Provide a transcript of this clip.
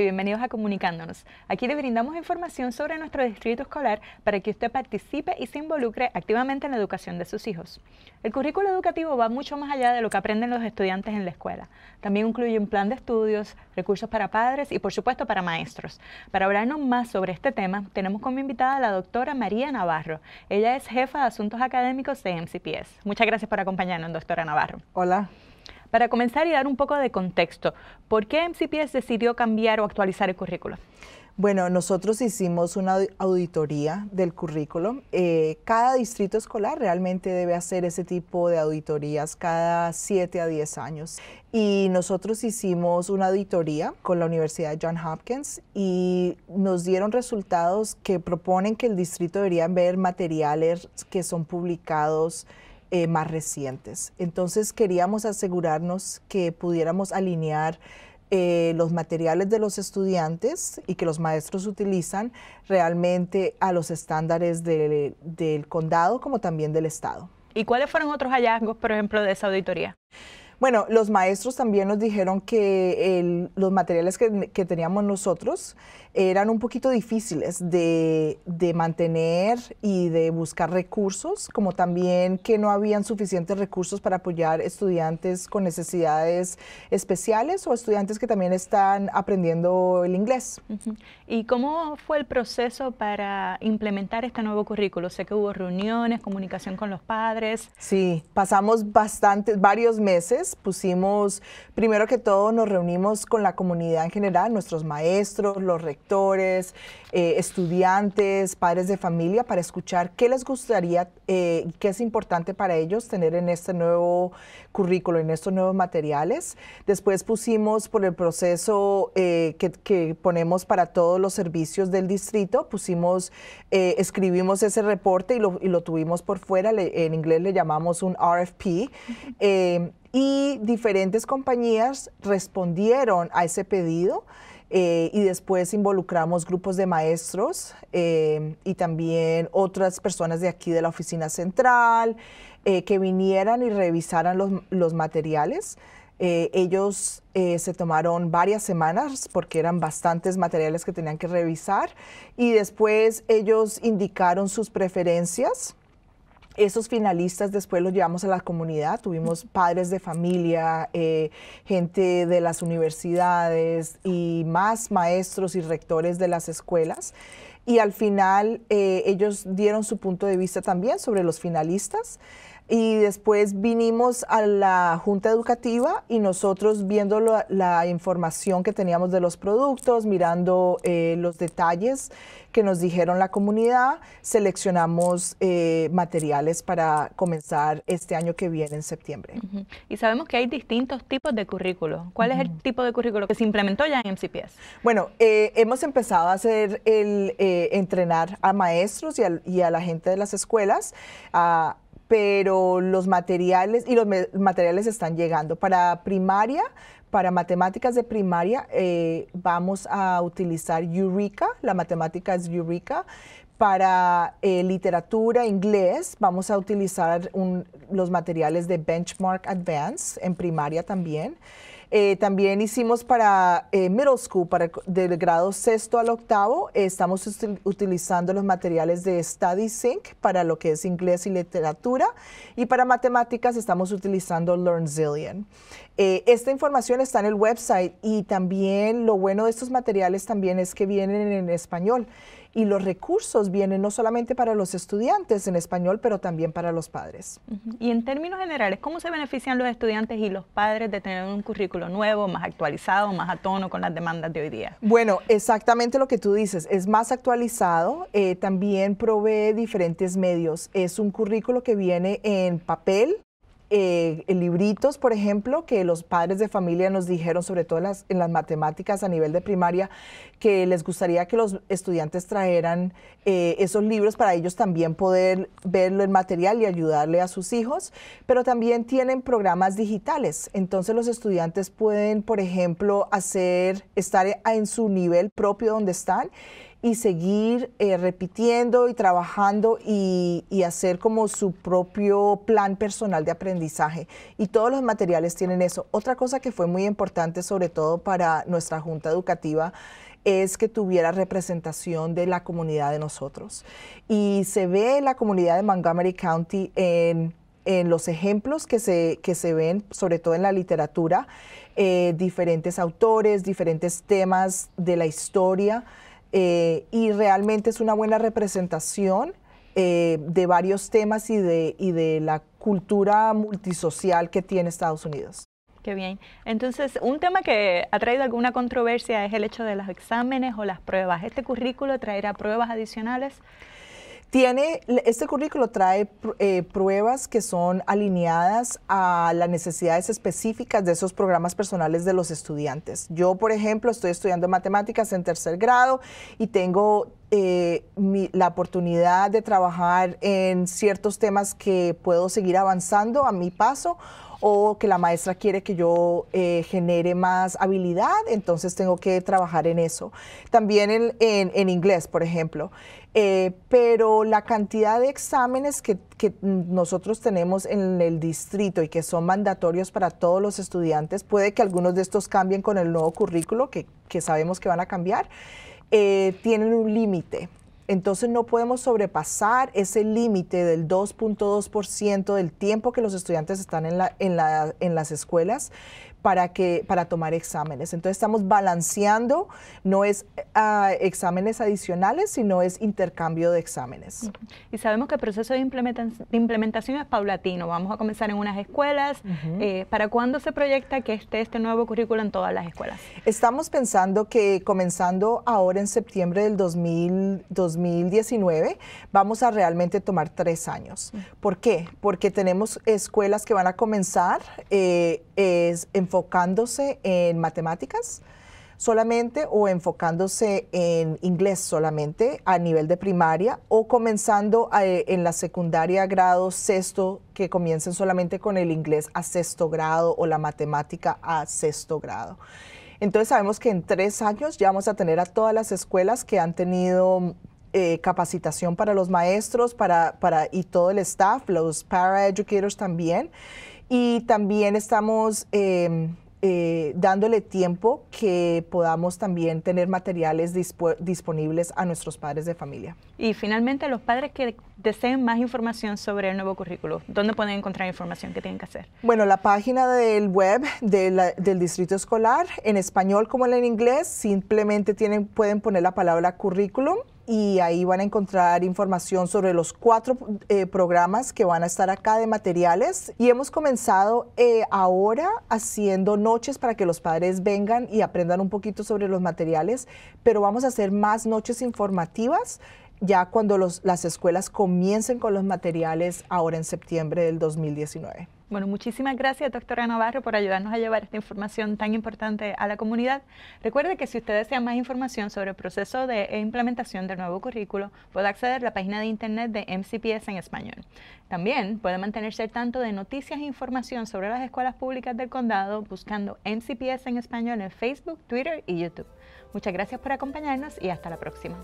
y bienvenidos a Comunicándonos. Aquí le brindamos información sobre nuestro distrito escolar para que usted participe y se involucre activamente en la educación de sus hijos. El currículo educativo va mucho más allá de lo que aprenden los estudiantes en la escuela. También incluye un plan de estudios, recursos para padres y por supuesto para maestros. Para hablarnos más sobre este tema, tenemos como invitada a la doctora María Navarro. Ella es jefa de asuntos académicos de MCPS. Muchas gracias por acompañarnos, doctora Navarro. Hola. Para comenzar y dar un poco de contexto, ¿por qué MCPS decidió cambiar o actualizar el currículo? Bueno, nosotros hicimos una auditoría del currículo. Eh, cada distrito escolar realmente debe hacer ese tipo de auditorías cada 7 a 10 años. Y nosotros hicimos una auditoría con la Universidad Johns Hopkins y nos dieron resultados que proponen que el distrito debería ver materiales que son publicados eh, más recientes. Entonces queríamos asegurarnos que pudiéramos alinear eh, los materiales de los estudiantes y que los maestros utilizan realmente a los estándares del condado como también del estado. ¿Y cuáles fueron otros hallazgos, por ejemplo, de esa auditoría? Bueno, los maestros también nos dijeron que los materiales que, teníamos nosotros eran un poquito difíciles de, mantener y de buscar recursos, como también que no habían suficientes recursos para apoyar estudiantes con necesidades especiales o estudiantes que también están aprendiendo el inglés. ¿Y cómo fue el proceso para implementar este nuevo currículo? Sé que hubo reuniones, comunicación con los padres. Sí, pasamos bastante, varios meses pusimos, primero que todo nos reunimos con la comunidad en general, nuestros maestros, los rectores, eh, estudiantes, padres de familia, para escuchar qué les gustaría, eh, qué es importante para ellos tener en este nuevo currículo, en estos nuevos materiales. Después pusimos por el proceso eh, que, ponemos para todos los servicios del distrito, pusimos, eh, escribimos ese reporte y lo, tuvimos por fuera, en inglés le llamamos un RFP y diferentes compañías respondieron a ese pedido. Eh, y después involucramos grupos de maestros eh, y también otras personas de aquí de la oficina central eh, que vinieran y revisaran los materiales. ellos se tomaron varias semanas porque eran bastantes materiales que tenían que revisar y después ellos indicaron sus preferencias esos finalistas después los llevamos a la comunidad, tuvimos padres de familia, eh, gente de las universidades y más maestros y rectores de las escuelas y al final eh, ellos dieron su punto de vista también sobre los finalistas. Y después vinimos a la junta educativa y nosotros viendo la, información que teníamos de los productos, mirando eh, los detalles que nos dijeron la comunidad, seleccionamos eh, materiales para comenzar este año que viene en septiembre. Y sabemos que hay distintos tipos de currículos. ¿Cuál es el tipo de currículo que se implementó ya en MCPS? Bueno, hemos empezado a hacer el eh, entrenar a maestros y a, la gente de las escuelas. Ah, pero los materiales y los materiales están llegando para primaria para matemáticas de primaria eh, vamos a utilizar Eureka, la matemática es Eureka. Para eh, literatura, inglés, vamos a utilizar los materiales de Benchmark Advance en primaria también. Eh, también hicimos para eh, middle school, para del grado sexto al octavo, eh, estamos utilizando los materiales de StudySync para lo que es inglés y literatura. Y para matemáticas estamos utilizando LearnZillion. esta información está en el website y también lo bueno de estos materiales también es que vienen en español y los recursos vienen no solamente para los estudiantes en español, pero también para los padres. Y en términos generales, ¿cómo se benefician los estudiantes y los padres de tener un currículum? nuevo, más actualizado, más a tono con las demandas de hoy día. Bueno, exactamente lo que tú dices, es más actualizado, eh, también provee diferentes medios, es un currículo que viene en papel, eh, libritos, por ejemplo, que los padres de familia nos dijeron, sobre todo en las, en las matemáticas a nivel de primaria, que les gustaría que los estudiantes trajeran eh, esos libros para ellos también poder verlo en material y ayudarle a sus hijos, pero también tienen programas digitales. Entonces los estudiantes pueden, por ejemplo, hacer, estar en su nivel propio donde están y seguir eh, repitiendo y trabajando y, hacer como su propio plan personal de aprendizaje. Y todos los materiales tienen eso. Otra cosa que fue muy importante, sobre todo para nuestra junta educativa, es que tuviera representación de la comunidad de nosotros. Y se ve la comunidad de Montgomery County en, en los ejemplos que se, que se ven, sobre todo en la literatura, eh, diferentes autores, diferentes temas de la historia. Eh, y realmente es una buena representación eh, de varios temas y de, y de la cultura multisocial que tiene Estados Unidos. Qué bien. Entonces, un tema que ha traído alguna controversia es el hecho de los exámenes o las pruebas. ¿Este currículo traerá pruebas adicionales? Tiene, este currículo trae eh, pruebas que son alineadas a las necesidades específicas de esos programas personales de los estudiantes. Yo, por ejemplo, estoy estudiando matemáticas en tercer grado y tengo eh, la oportunidad de trabajar en ciertos temas que puedo seguir avanzando a mi paso o que la maestra quiere que yo eh, genere más habilidad, entonces tengo que trabajar en eso. También en, inglés, por ejemplo. Eh, pero la cantidad de exámenes que, nosotros tenemos en el distrito y que son mandatorios para todos los estudiantes, puede que algunos de estos cambien con el nuevo currículo, que, sabemos que van a cambiar, eh, tienen un límite entonces no podemos sobrepasar ese límite del 2.2% del tiempo que los estudiantes están en, en, en las escuelas, para, que, para tomar exámenes. Entonces estamos balanceando, no es ah, exámenes adicionales, sino es intercambio de exámenes. Y sabemos que el proceso de, implementación es paulatino. Vamos a comenzar en unas escuelas. Eh, ¿Para cuándo se proyecta que esté este nuevo currículo en todas las escuelas? Estamos pensando que comenzando ahora en septiembre del 2000, 2019, vamos a realmente tomar tres años. Mm. ¿Por qué? Porque tenemos escuelas que van a comenzar eh, es, en enfocándose en matemáticas solamente o enfocándose en inglés solamente a nivel de primaria o comenzando eh, en la secundaria grado sexto que comiencen solamente con el inglés a sexto grado o la matemática a sexto grado. Entonces sabemos que en tres años ya vamos a tener a todas las escuelas que han tenido eh, capacitación para los maestros para, para, y todo el staff, los paraeducators también. Y también estamos em, eh, dándole tiempo que podamos también tener materiales disponibles a nuestros padres de familia. Y finalmente, los padres que deseen más información sobre el nuevo currículo, ¿dónde pueden encontrar información que tienen que hacer? Bueno, la página del web del distrito escolar, en español como en inglés, simplemente tienen, pueden poner la palabra currículum y ahí van a encontrar información sobre los cuatro eh, programas que van a estar acá de materiales. Y hemos comenzado eh, ahora haciendo noches para que los padres vengan y aprendan un poquito sobre los materiales, pero vamos a hacer más noches informativas ya cuando las escuelas comiencen con los materiales ahora en septiembre del 2019. Bueno, muchísimas gracias, doctora Navarro, por ayudarnos a llevar esta información tan importante a la comunidad. Recuerde que si usted desea más información sobre el proceso de implementación del nuevo currículo, puede acceder a la página de internet de MCPS en español. También puede mantenerse al tanto de noticias e información sobre las escuelas públicas del condado buscando MCPS en español en Facebook, Twitter y YouTube. Muchas gracias por acompañarnos y hasta la próxima.